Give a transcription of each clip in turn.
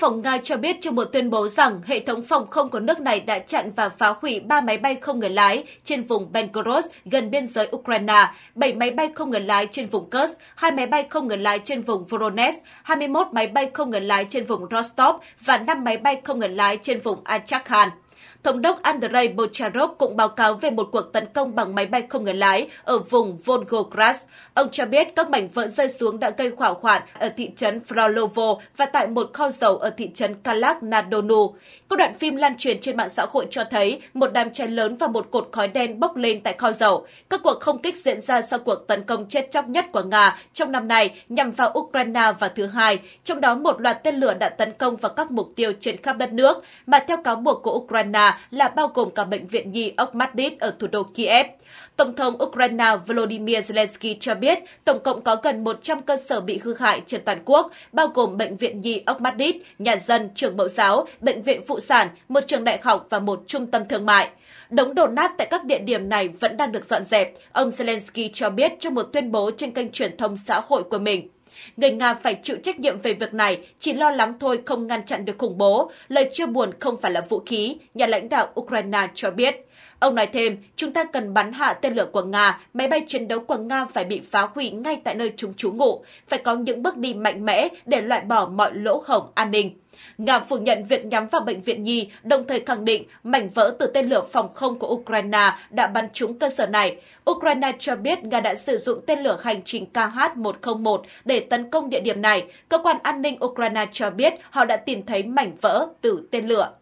phòng Nga cho biết trong một tuyên bố rằng hệ thống phòng không của nước này đã chặn và phá hủy ba máy bay không người lái trên vùng Benkoros gần biên giới Ukraine, bảy máy bay không người lái trên vùng Kursk, hai máy bay không người lái trên vùng Voronezh, 21 máy bay không người lái trên vùng Rostov và năm máy bay không người lái trên vùng Astrakhan. Thống đốc Andrei Bocharov cũng báo cáo về một cuộc tấn công bằng máy bay không người lái ở vùng Volgograd. Ông cho biết các mảnh vỡ rơi xuống đã gây hỏa hoạn ở thị trấn Frolovo và tại một kho dầu ở thị trấn Kalak Nadonu. Các đoạn phim lan truyền trên mạng xã hội cho thấy một đám cháy lớn và một cột khói đen bốc lên tại kho dầu. Các cuộc không kích diễn ra sau cuộc tấn công chết chóc nhất của Nga trong năm nay nhằm vào Ukraine và thứ hai, trong đó một loạt tên lửa đã tấn công vào các mục tiêu trên khắp đất nước, mà theo cáo buộc của Ukraine là bao gồm cả bệnh viện nhi Okmadit ở thủ đô Kiev. Tổng thống Ukraine Volodymyr Zelensky cho biết tổng cộng có gần 100 cơ sở bị hư hại trên toàn quốc, bao gồm Bệnh viện Nhi Okmadit, nhà dân, trường mẫu giáo, bệnh viện phụ sản, một trường đại học và một trung tâm thương mại. Đống đổ nát tại các địa điểm này vẫn đang được dọn dẹp, ông Zelensky cho biết trong một tuyên bố trên kênh truyền thông xã hội của mình. Người Nga phải chịu trách nhiệm về việc này, chỉ lo lắng thôi không ngăn chặn được khủng bố, lời chia buồn không phải là vũ khí, nhà lãnh đạo Ukraine cho biết. Ông nói thêm, chúng ta cần bắn hạ tên lửa của Nga, máy bay chiến đấu của Nga phải bị phá hủy ngay tại nơi chúng trú ngụ, phải có những bước đi mạnh mẽ để loại bỏ mọi lỗ hổng an ninh. Nga phủ nhận việc nhắm vào bệnh viện Nhi, đồng thời khẳng định mảnh vỡ từ tên lửa phòng không của Ukraine đã bắn trúng cơ sở này. Ukraine cho biết Nga đã sử dụng tên lửa hành trình KH-101 để tấn công địa điểm này. Cơ quan an ninh Ukraine cho biết họ đã tìm thấy mảnh vỡ từ tên lửa.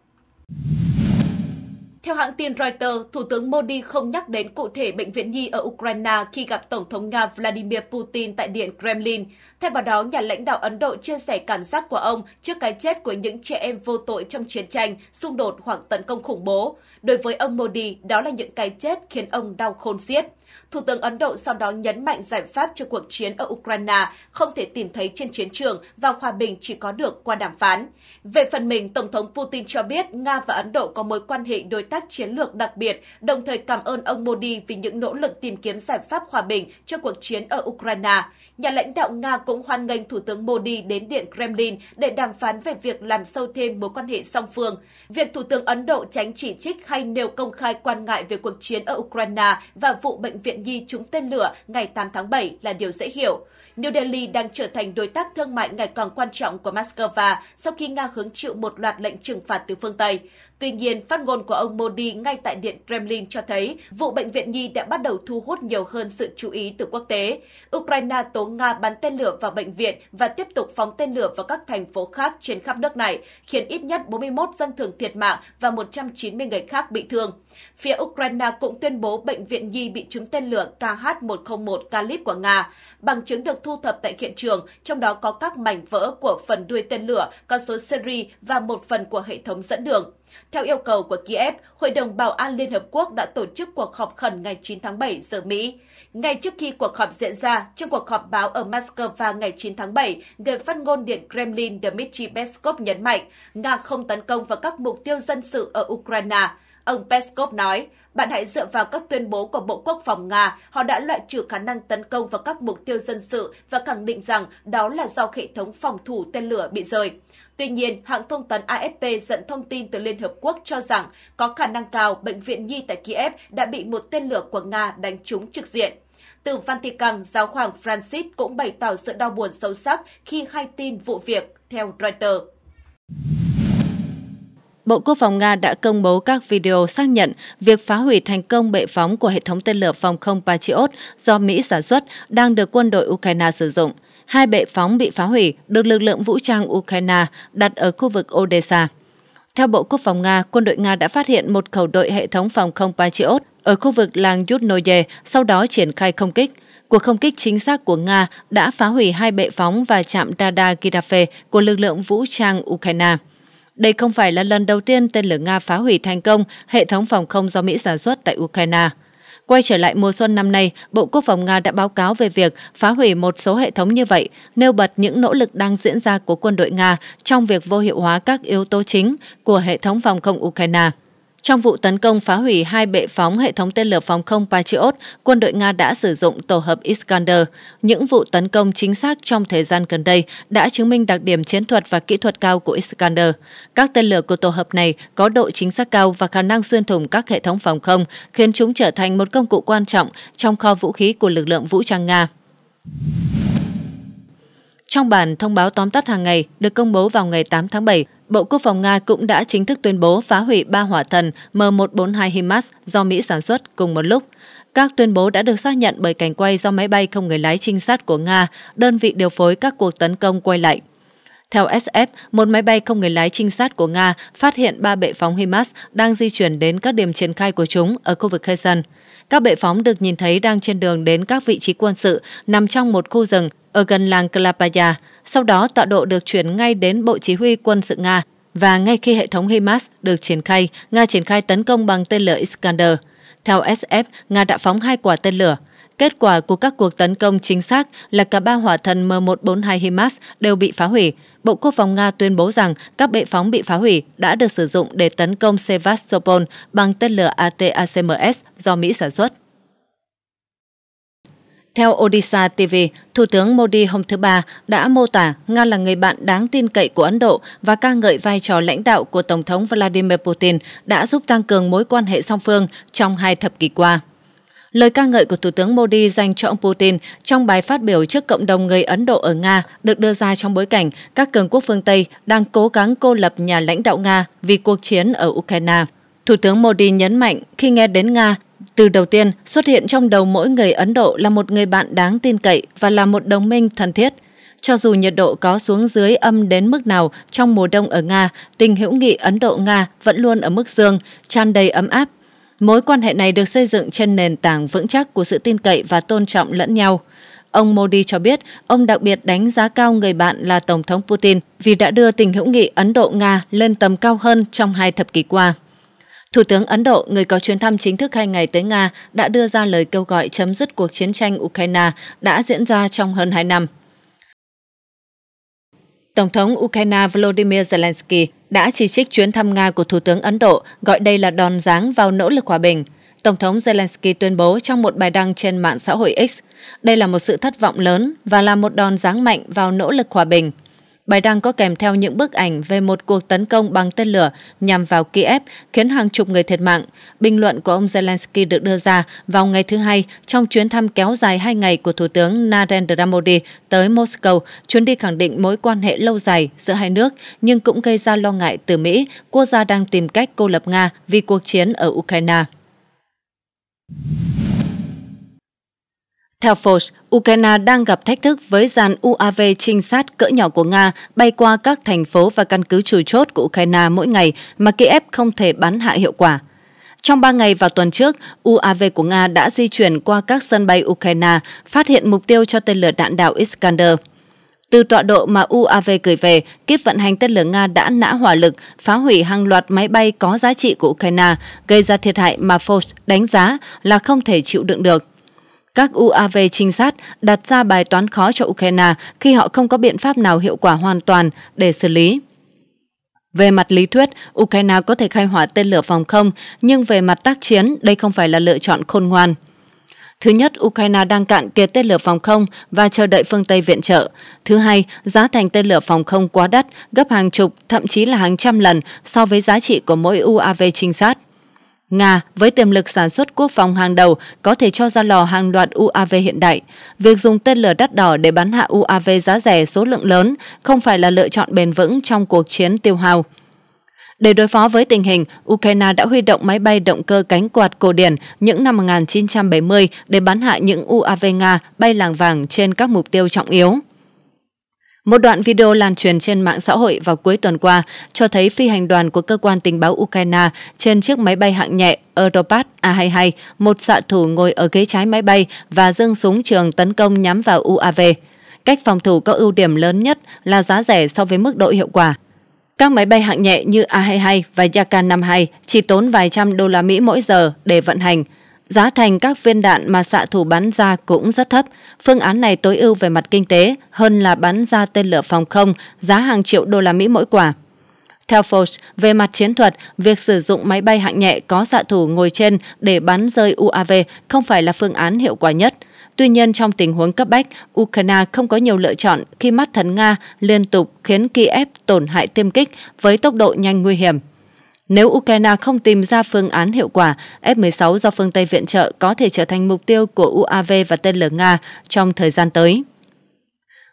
Theo hãng tin Reuters, Thủ tướng Modi không nhắc đến cụ thể bệnh viện nhi ở Ukraine khi gặp Tổng thống Nga Vladimir Putin tại Điện Kremlin. Thay vào đó, nhà lãnh đạo Ấn Độ chia sẻ cảm giác của ông trước cái chết của những trẻ em vô tội trong chiến tranh, xung đột hoặc tấn công khủng bố. Đối với ông Modi, đó là những cái chết khiến ông đau khôn xiết. Thủ tướng Ấn Độ sau đó nhấn mạnh giải pháp cho cuộc chiến ở Ukraine không thể tìm thấy trên chiến trường và hòa bình chỉ có được qua đàm phán. Về phần mình, Tổng thống Putin cho biết Nga và Ấn Độ có mối quan hệ đối tác chiến lược đặc biệt, đồng thời cảm ơn ông Modi vì những nỗ lực tìm kiếm giải pháp hòa bình cho cuộc chiến ở Ukraine. Nhà lãnh đạo Nga cũng hoan nghênh Thủ tướng Modi đến Điện Kremlin để đàm phán về việc làm sâu thêm mối quan hệ song phương. Việc Thủ tướng Ấn Độ tránh chỉ trích hay nêu công khai quan ngại về cuộc chiến ở Ukraine và vụ bệnh viện Viện Nhi trúng tên lửa ngày 8 tháng 7 là điều dễ hiểu. New Delhi đang trở thành đối tác thương mại ngày càng quan trọng của Moscow sau khi Nga hứng chịu một loạt lệnh trừng phạt từ phương Tây. Tuy nhiên, phát ngôn của ông Modi ngay tại Điện Kremlin cho thấy vụ bệnh viện Nhi đã bắt đầu thu hút nhiều hơn sự chú ý từ quốc tế. Ukraine tố Nga bắn tên lửa vào bệnh viện và tiếp tục phóng tên lửa vào các thành phố khác trên khắp nước này, khiến ít nhất 41 dân thường thiệt mạng và 190 người khác bị thương. Phía Ukraine cũng tuyên bố bệnh viện Nhi bị trúng tên lửa KH-101 Kalib của Nga. Bằng chứng được thu thập tại hiện trường, trong đó có các mảnh vỡ của phần đuôi tên lửa, con số seri và một phần của hệ thống dẫn đường. Theo yêu cầu của Kiev, Hội đồng Bảo an Liên Hợp Quốc đã tổ chức cuộc họp khẩn ngày 9 tháng 7 giờ Mỹ. Ngay trước khi cuộc họp diễn ra, trong cuộc họp báo ở Moscow ngày 9 tháng 7, người phát ngôn Điện Kremlin Dmitry Peskov nhấn mạnh Nga không tấn công vào các mục tiêu dân sự ở Ukraine. Ông Peskov nói, bạn hãy dựa vào các tuyên bố của Bộ Quốc phòng Nga, họ đã loại trừ khả năng tấn công vào các mục tiêu dân sự và khẳng định rằng đó là do hệ thống phòng thủ tên lửa bị rơi. Tuy nhiên, hãng thông tấn AFP dẫn thông tin từ Liên Hợp Quốc cho rằng có khả năng cao bệnh viện Nhi tại Kiev đã bị một tên lửa của Nga đánh trúng trực diện. Từ Vatican, giáo hoàng Francis cũng bày tỏ sự đau buồn sâu sắc khi hay tin vụ việc, theo Reuters. Bộ Quốc phòng Nga đã công bố các video xác nhận việc phá hủy thành công bệ phóng của hệ thống tên lửa phòng không Patriot do Mỹ sản xuất đang được quân đội Ukraine sử dụng. Hai bệ phóng bị phá hủy được lực lượng vũ trang Ukraine đặt ở khu vực Odessa. Theo Bộ Quốc phòng Nga, quân đội Nga đã phát hiện một khẩu đội hệ thống phòng không Patriot ở khu vực làng Yudnoye, sau đó triển khai không kích. Cuộc không kích chính xác của Nga đã phá hủy hai bệ phóng và trạm radar Girafe của lực lượng vũ trang Ukraine. Đây không phải là lần đầu tiên tên lửa Nga phá hủy thành công hệ thống phòng không do Mỹ sản xuất tại Ukraine. Quay trở lại mùa xuân năm nay, Bộ Quốc phòng Nga đã báo cáo về việc phá hủy một số hệ thống như vậy, nêu bật những nỗ lực đang diễn ra của quân đội Nga trong việc vô hiệu hóa các yếu tố chính của hệ thống phòng không Ukraine. Trong vụ tấn công phá hủy hai bệ phóng hệ thống tên lửa phòng không Patriot, quân đội Nga đã sử dụng tổ hợp Iskander. Những vụ tấn công chính xác trong thời gian gần đây đã chứng minh đặc điểm chiến thuật và kỹ thuật cao của Iskander. Các tên lửa của tổ hợp này có độ chính xác cao và khả năng xuyên thủng các hệ thống phòng không, khiến chúng trở thành một công cụ quan trọng trong kho vũ khí của lực lượng vũ trang Nga. Trong bản thông báo tóm tắt hàng ngày được công bố vào ngày 8 tháng 7, Bộ Quốc phòng Nga cũng đã chính thức tuyên bố phá hủy ba hỏa thần M142 HIMARS do Mỹ sản xuất cùng một lúc. Các tuyên bố đã được xác nhận bởi cảnh quay do máy bay không người lái trinh sát của Nga, đơn vị điều phối các cuộc tấn công quay lại. Theo SF, một máy bay không người lái trinh sát của Nga phát hiện ba bệ phóng HIMARS đang di chuyển đến các điểm triển khai của chúng ở khu vực Kherson. Các bệ phóng được nhìn thấy đang trên đường đến các vị trí quân sự nằm trong một khu rừng ở gần làng Klapaya. Sau đó, tọa độ được chuyển ngay đến Bộ Chỉ huy quân sự Nga và ngay khi hệ thống HIMARS được triển khai, Nga triển khai tấn công bằng tên lửa Iskander. Theo SF, Nga đã phóng hai quả tên lửa Kết quả của các cuộc tấn công chính xác là cả ba hỏa thần M142 HIMARS đều bị phá hủy. Bộ Quốc phòng Nga tuyên bố rằng các bệ phóng bị phá hủy đã được sử dụng để tấn công Sevastopol bằng tên lửa ATACMS do Mỹ sản xuất. Theo Odisha TV, Thủ tướng Modi hôm thứ Ba đã mô tả Nga là người bạn đáng tin cậy của Ấn Độ và ca ngợi vai trò lãnh đạo của Tổng thống Vladimir Putin đã giúp tăng cường mối quan hệ song phương trong hai thập kỷ qua. Lời ca ngợi của Thủ tướng Modi dành cho ông Putin trong bài phát biểu trước cộng đồng người Ấn Độ ở Nga được đưa ra trong bối cảnh các cường quốc phương Tây đang cố gắng cô lập nhà lãnh đạo Nga vì cuộc chiến ở Ukraine. Thủ tướng Modi nhấn mạnh khi nghe đến Nga, từ đầu tiên xuất hiện trong đầu mỗi người Ấn Độ là một người bạn đáng tin cậy và là một đồng minh thân thiết. Cho dù nhiệt độ có xuống dưới âm đến mức nào trong mùa đông ở Nga, tình hữu nghị Ấn Độ-Nga vẫn luôn ở mức dương, tràn đầy ấm áp Mối quan hệ này được xây dựng trên nền tảng vững chắc của sự tin cậy và tôn trọng lẫn nhau. Ông Modi cho biết ông đặc biệt đánh giá cao người bạn là Tổng thống Putin vì đã đưa tình hữu nghị Ấn Độ-Nga lên tầm cao hơn trong hai thập kỷ qua. Thủ tướng Ấn Độ, người có chuyến thăm chính thức hai ngày tới Nga, đã đưa ra lời kêu gọi chấm dứt cuộc chiến tranh Ukraine đã diễn ra trong hơn hai năm. Tổng thống Ukraine Volodymyr Zelensky đã chỉ trích chuyến thăm Nga của Thủ tướng Ấn Độ gọi đây là đòn giáng vào nỗ lực hòa bình. Tổng thống Zelensky tuyên bố trong một bài đăng trên mạng xã hội X, đây là một sự thất vọng lớn và là một đòn giáng mạnh vào nỗ lực hòa bình Bài đăng có kèm theo những bức ảnh về một cuộc tấn công bằng tên lửa nhằm vào Kiev khiến hàng chục người thiệt mạng. Bình luận của ông Zelensky được đưa ra vào ngày thứ Hai trong chuyến thăm kéo dài hai ngày của Thủ tướng Narendra Modi tới Moscow. Chuyến đi khẳng định mối quan hệ lâu dài giữa hai nước nhưng cũng gây ra lo ngại từ Mỹ, quốc gia đang tìm cách cô lập Nga vì cuộc chiến ở Ukraine. Theo Forbes, Ukraine đang gặp thách thức với dàn UAV trinh sát cỡ nhỏ của Nga bay qua các thành phố và căn cứ chủ chốt của Ukraine mỗi ngày mà Kiev không thể bắn hạ hiệu quả. Trong 3 ngày vào tuần trước, UAV của Nga đã di chuyển qua các sân bay Ukraine, phát hiện mục tiêu cho tên lửa đạn đạo Iskander. Từ tọa độ mà UAV gửi về, kiếp vận hành tên lửa Nga đã nã hỏa lực, phá hủy hàng loạt máy bay có giá trị của Ukraine, gây ra thiệt hại mà Forbes đánh giá là không thể chịu đựng được các UAV trinh sát đặt ra bài toán khó cho Ukraine khi họ không có biện pháp nào hiệu quả hoàn toàn để xử lý. Về mặt lý thuyết, Ukraine có thể khai hỏa tên lửa phòng không, nhưng về mặt tác chiến, đây không phải là lựa chọn khôn ngoan. Thứ nhất, Ukraine đang cạn kiệt tên lửa phòng không và chờ đợi phương Tây viện trợ. Thứ hai, giá thành tên lửa phòng không quá đắt, gấp hàng chục, thậm chí là hàng trăm lần so với giá trị của mỗi UAV trinh sát. Nga, với tiềm lực sản xuất quốc phòng hàng đầu, có thể cho ra lò hàng loạt UAV hiện đại. Việc dùng tên lửa đắt đỏ để bắn hạ UAV giá rẻ số lượng lớn không phải là lựa chọn bền vững trong cuộc chiến tiêu hao. Để đối phó với tình hình, Ukraine đã huy động máy bay động cơ cánh quạt cổ điển những năm 1970 để bắn hạ những UAV Nga bay làng vàng trên các mục tiêu trọng yếu. Một đoạn video lan truyền trên mạng xã hội vào cuối tuần qua cho thấy phi hành đoàn của cơ quan tình báo Ukraine trên chiếc máy bay hạng nhẹ Europat A-22, một xạ thủ ngồi ở ghế trái máy bay và dương súng trường tấn công nhắm vào UAV. Cách phòng thủ có ưu điểm lớn nhất là giá rẻ so với mức độ hiệu quả. Các máy bay hạng nhẹ như A-22 và Yakan-52 chỉ tốn vài trăm đô la Mỹ mỗi giờ để vận hành – Giá thành các viên đạn mà xạ thủ bắn ra cũng rất thấp. Phương án này tối ưu về mặt kinh tế hơn là bắn ra tên lửa phòng không giá hàng triệu đô la Mỹ mỗi quả. Theo Forbes, về mặt chiến thuật, việc sử dụng máy bay hạng nhẹ có xạ thủ ngồi trên để bắn rơi UAV không phải là phương án hiệu quả nhất. Tuy nhiên, trong tình huống cấp bách, Ukraine không có nhiều lựa chọn khi mắt thần Nga liên tục khiến Kiev tổn hại tiêm kích với tốc độ nhanh nguy hiểm. Nếu Ukraine không tìm ra phương án hiệu quả, F-16 do phương Tây viện trợ có thể trở thành mục tiêu của UAV và tên lửa Nga trong thời gian tới.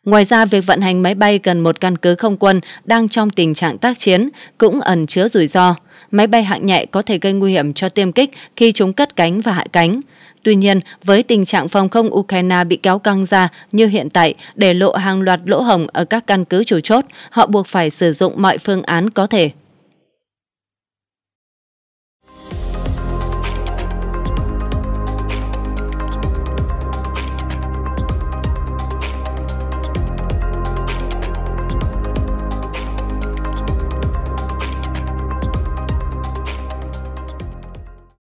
Ngoài ra, việc vận hành máy bay gần một căn cứ không quân đang trong tình trạng tác chiến cũng ẩn chứa rủi ro. Máy bay hạng nhẹ có thể gây nguy hiểm cho tiêm kích khi chúng cất cánh và hạ cánh. Tuy nhiên, với tình trạng phòng không Ukraine bị kéo căng ra như hiện tại để lộ hàng loạt lỗ hồng ở các căn cứ chủ chốt, họ buộc phải sử dụng mọi phương án có thể.